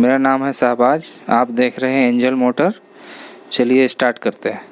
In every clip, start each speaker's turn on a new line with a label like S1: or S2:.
S1: मेरा नाम है शहबाज आप देख रहे हैं एंजल मोटर चलिए स्टार्ट करते हैं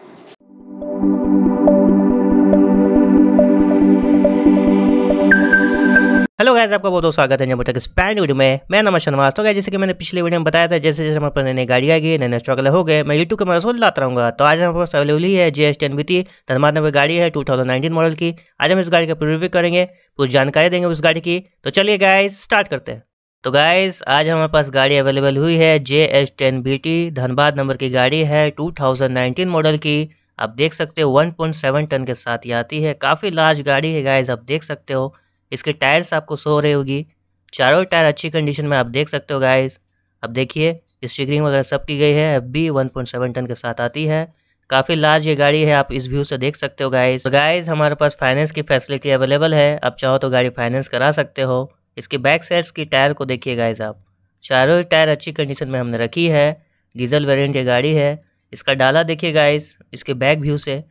S1: हेलो गाइज आपका बहुत बहुत स्वागत है मोटर के स्पैंड वीडियो में मैं नमन श्रीनिवास तो गया जैसे कि मैंने पिछले वीडियो में बताया था जैसे जैसे हमारे पास नई नई गाड़ी आ गई नए नए स्ट्रगल हो गए मैं यूट्यूब के मैं उसको लाता रहूँगा तो आज हमारे पास अवेलेबल ही है G S ten B T धर्मात्मा गाड़ी है टू मॉडल की आज हम इस गाड़ी का प्रिव्यू करेंगे कुछ जानकारी देंगे उस गाड़ी की तो चलिए गाइज स्टार्ट करते हैं तो गाइस आज हमारे पास गाड़ी अवेलेबल हुई है J S ten B T Dhanbad number की गाड़ी है 2019 मॉडल की आप देख सकते हो 1.7 टन के साथ ये आती है काफ़ी लार्ज गाड़ी है गाइस आप देख सकते हो इसके टायर्स आपको सो रहे होगी चारों टायर अच्छी कंडीशन में आप देख सकते हो गाइस अब देखिए स्टिकरिंग वगैरह सब की गई है पॉइंट सेवन टन के साथ आती है काफ़ी लार्ज ये गाड़ी है आप इस व्यू से देख सकते हो गाइस तो गाइस हमारे पास फाइनेंस की फैसिलिटी अवेलेबल है आप चाहो तो गाड़ी फाइनेंस करा सकते हो इसके बैक साइड्स की टायर को देखिए गाइज आप चारों टायर अच्छी कंडीशन में हमने रखी है डीजल वेरिएंट ये गाड़ी है इसका डाला देखिए गाइज इसके बैक व्यू से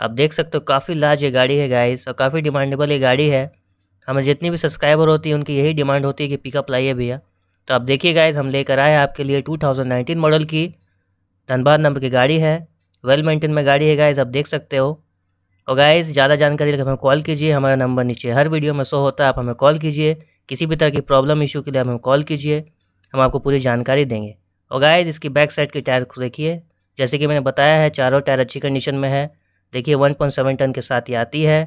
S1: आप देख सकते हो काफ़ी लार्ज ये गाड़ी है गाइज़ और काफ़ी डिमांडेबल ये गाड़ी है हमें जितनी भी सब्सक्राइबर होती है उनकी यही डिमांड होती है कि पिकअप लाइए भैया तो आप देखिए गाइज हम लेकर आए आपके लिए 2019 मॉडल की धनबाद नंबर की गाड़ी है वेल मेंटेन में गाड़ी है गाइज आप देख सकते हो और तो गाइज़ ज़्यादा जानकारी लेकर हमें कॉल कीजिए हमारा नंबर नीचे हर वीडियो में शो होता है आप हमें कॉल कीजिए किसी भी तरह की प्रॉब्लम इशू के लिए हमें कॉल कीजिए हम आपको पूरी जानकारी देंगे और गाइज़ इसकी बैक साइड के टायर को देखिए जैसे कि मैंने बताया है चारों टायर अच्छी कंडीशन में है देखिए 1.7 टन के साथ ये आती है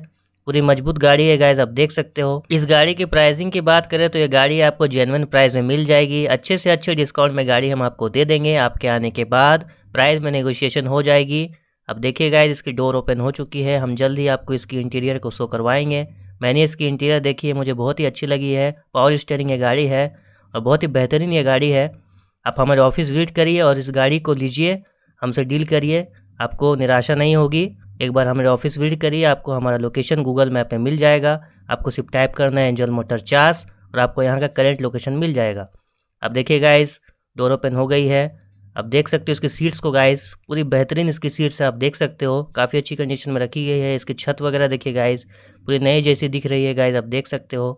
S1: पूरी मजबूत गाड़ी है गाइज आप देख सकते हो इस गाड़ी की प्राइसिंग की बात करें तो ये गाड़ी आपको जेनवन प्राइस में मिल जाएगी अच्छे से अच्छे डिस्काउंट में गाड़ी हम आपको दे देंगे आपके आने के बाद प्राइस में नेगोशिएशन हो जाएगी अब देखिए गाइज इसकी डोर ओपन हो चुकी है हम जल्द ही आपको इसकी इंटीरियर को शो करवाएंगे मैंने इसकी इंटीरियर देखी है मुझे बहुत ही अच्छी लगी है पावर स्टेयरिंग ये गाड़ी है और बहुत ही बेहतरीन ये गाड़ी है आप हमारे ऑफिस विजिट करिए और इस गाड़ी को लीजिए हमसे डील करिए आपको निराशा नहीं होगी एक बार हमारे ऑफिस विजिट करिए आपको हमारा लोकेशन गूगल मैप में मिल जाएगा आपको सिर्फ टाइप करना है एंजल मोटर चास और आपको यहाँ का करेंट लोकेशन मिल जाएगा अब देखिए गाइज डोर ओपन हो गई है आप देख सकते हो इसकी सीट्स को गाइस पूरी बेहतरीन इसकी सीट्स है आप देख सकते हो काफ़ी अच्छी कंडीशन में रखी गई है इसकी छत वगैरह देखिए गाइस पूरी नई जैसी दिख रही है गाइस आप देख सकते हो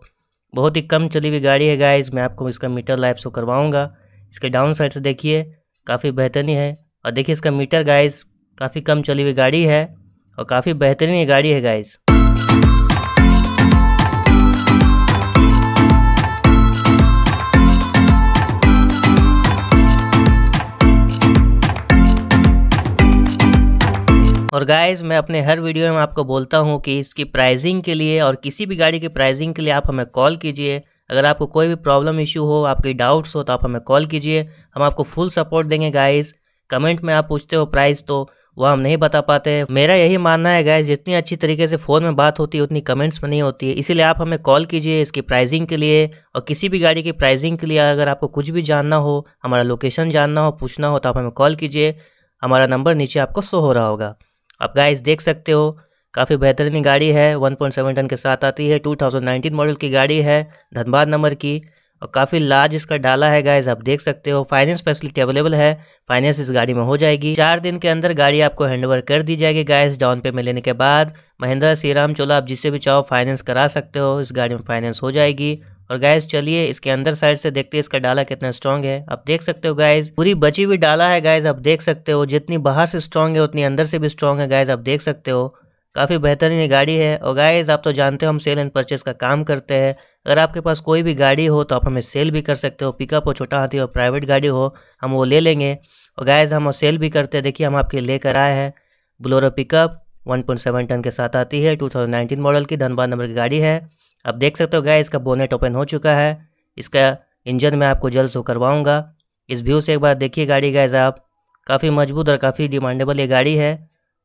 S1: बहुत ही कम चली हुई गाड़ी है गाइस मैं आपको इसका मीटर लाइफ शो करवाऊँगा इसके डाउन साइड से देखिए काफ़ी बेहतरीन है और देखिए इसका मीटर गाइस काफ़ी कम चली हुई गाड़ी है और काफ़ी बेहतरीन गाड़ी है गाइज़ और गाइस मैं अपने हर वीडियो में आपको बोलता हूँ कि इसकी प्राइसिंग के लिए और किसी भी गाड़ी की प्राइसिंग के लिए आप हमें कॉल कीजिए अगर आपको कोई भी प्रॉब्लम इश्यू हो आपके डाउट्स हो तो आप हमें कॉल कीजिए हम आपको फुल सपोर्ट देंगे गाइस कमेंट में आप पूछते हो प्राइस तो वह हम नहीं बता पाते मेरा यही मानना है गाइज जितनी अच्छी तरीके से फ़ोन में बात होती है उतनी कमेंट्स में नहीं होती है इसीलिए आप हमें कॉल कीजिए इसकी प्राइसिंग के लिए और किसी भी गाड़ी की प्राइसिंग के लिए अगर आपको कुछ भी जानना हो हमारा लोकेशन जानना हो पूछना हो तो आप हमें कॉल कीजिए हमारा नंबर नीचे आपको शो हो रहा होगा आप गाइस देख सकते हो काफ़ी बेहतरीन गाड़ी है 1.7 टन के साथ आती है 2019 मॉडल की गाड़ी है धनबाद नंबर की और काफ़ी लार्ज इसका डाला है गाइस आप देख सकते हो फाइनेंस फैसिलिटी अवेलेबल है फाइनेंस इस गाड़ी में हो जाएगी चार दिन के अंदर गाड़ी आपको हैंडओवर कर दी जाएगी गाइज डाउन पे में लेने के बाद महिंद्रा सीराम चोला आप जिससे भी चाहो फाइनेंस करा सकते हो इस गाड़ी में फाइनेंस हो जाएगी और गाइज चलिए इसके अंदर साइड से देखते हैं इसका डाला कितना स्ट्रांग है आप देख सकते हो गाइज पूरी बची हुई डाला है गाइज आप देख सकते हो जितनी बाहर से स्ट्रांग है उतनी अंदर से भी स्ट्रांग है गाइज आप देख सकते हो काफ़ी बेहतरीन गाड़ी है और गाइज आप तो जानते हो हम सेल एंड परचेज का काम करते हैं अगर आपके पास कोई भी गाड़ी हो तो आप हमें सेल भी कर सकते हो पिकअप हो छोटा हाथी हो प्राइवेट गाड़ी हो हम वो ले लेंगे और गाइज हम सेल भी करते हैं देखिए हम आपके लेकर आए हैं ब्लोरो पिकअप 1.7 टन के साथ आती है 2019 मॉडल की धनबाद नंबर की गाड़ी है आप देख सकते हो गाय इसका बोनेट ओपन हो चुका है इसका इंजन मैं आपको जल्द शो करवाऊँगा इस व्यू से एक बार देखिए गाड़ी गाइज आप काफ़ी मजबूत और काफ़ी डिमांडेबल ये गाड़ी है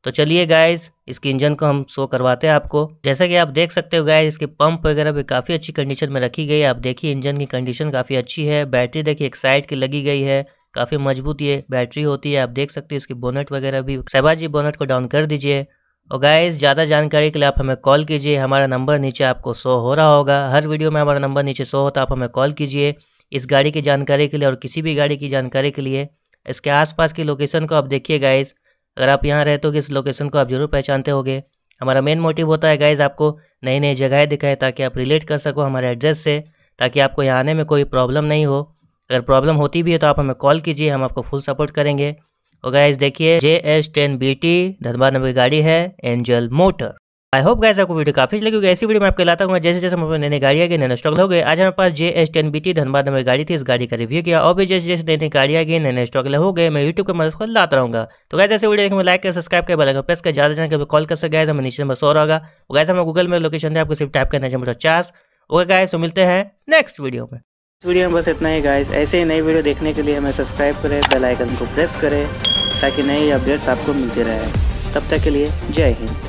S1: तो चलिए गाइज इसके इंजन को हम शो करवाते हैं आपको जैसा कि आप देख सकते हो गाइज इसके पंप वगैरह भी काफ़ी अच्छी कंडीशन में रखी गई है आप देखिए इंजन की कंडीशन काफ़ी अच्छी है बैटरी देखिए एक साइड की लगी गई है काफ़ी मजबूत ये बैटरी होती है आप देख सकते हो इसकी बोनेट वगैरह भी सहबाजी बोनेट को डाउन कर दीजिए और तो गाइस ज़्यादा जानकारी के लिए आप हमें कॉल कीजिए हमारा नंबर नीचे आपको शो हो रहा होगा हर वीडियो में हमारा नंबर नीचे शो होता है आप हमें कॉल कीजिए इस गाड़ी की जानकारी के लिए और किसी भी गाड़ी की जानकारी के लिए इसके आसपास की लोकेशन को आप देखिए गाइज़ अगर आप यहाँ रहते हो इस लोकेशन को आप जरूर पहचानते होगे हमारा मेन मोटिव होता है गाइज़ आपको नई नई जगहें दिखाएं ताकि आप रिलेट कर सको हमारे एड्रेस से ताकि आपको यहाँ आने में कोई प्रॉब्लम नहीं हो अगर प्रॉब्लम होती भी है तो आप हमें कॉल कीजिए हम आपको फुल सपोर्ट करेंगे और गाइस देखिए J S ten B T Dhanbad number की गाड़ी है Angel Motor I hope guys आपको वीडियो काफी लगी ऐसी वीडियो मैं आपको लाता हूँ जैसे जैसे हमारे नई गाड़ी गई नए स्टॉक लोगे आज हमारे पास J S ten B T Dhanbad number गाड़ी थी इस गाड़ी का रिव्यू किया और भी जैसे जैसे नई नई गाड़ी आएगी नए नए स्टॉक लोगे मैं यूट्यूब के मदद को लाता रहूँगा तो गाइज ऐसे वीडियो देखें लाइक कर सब्सक्राइब कर बेल प्रेस कर ज्यादा जाने कॉल कर सकते हैं हमें नीचे नंबर सौ होगा और हमें गूगल में लोकेशन है आपको सिर्फ टाइप करना चाहिए पचास ओके गाइज मिलते हैं नेक्स्ट वीडियो में इस वीडियो में बस इतना ही गाइस ऐसे ही नई वीडियो देखने के लिए हमें सब्सक्राइब करें बेल आइकन को प्रेस करें ताकि नए अपडेट्स आपको मिलते रहे तब तक के लिए जय हिंद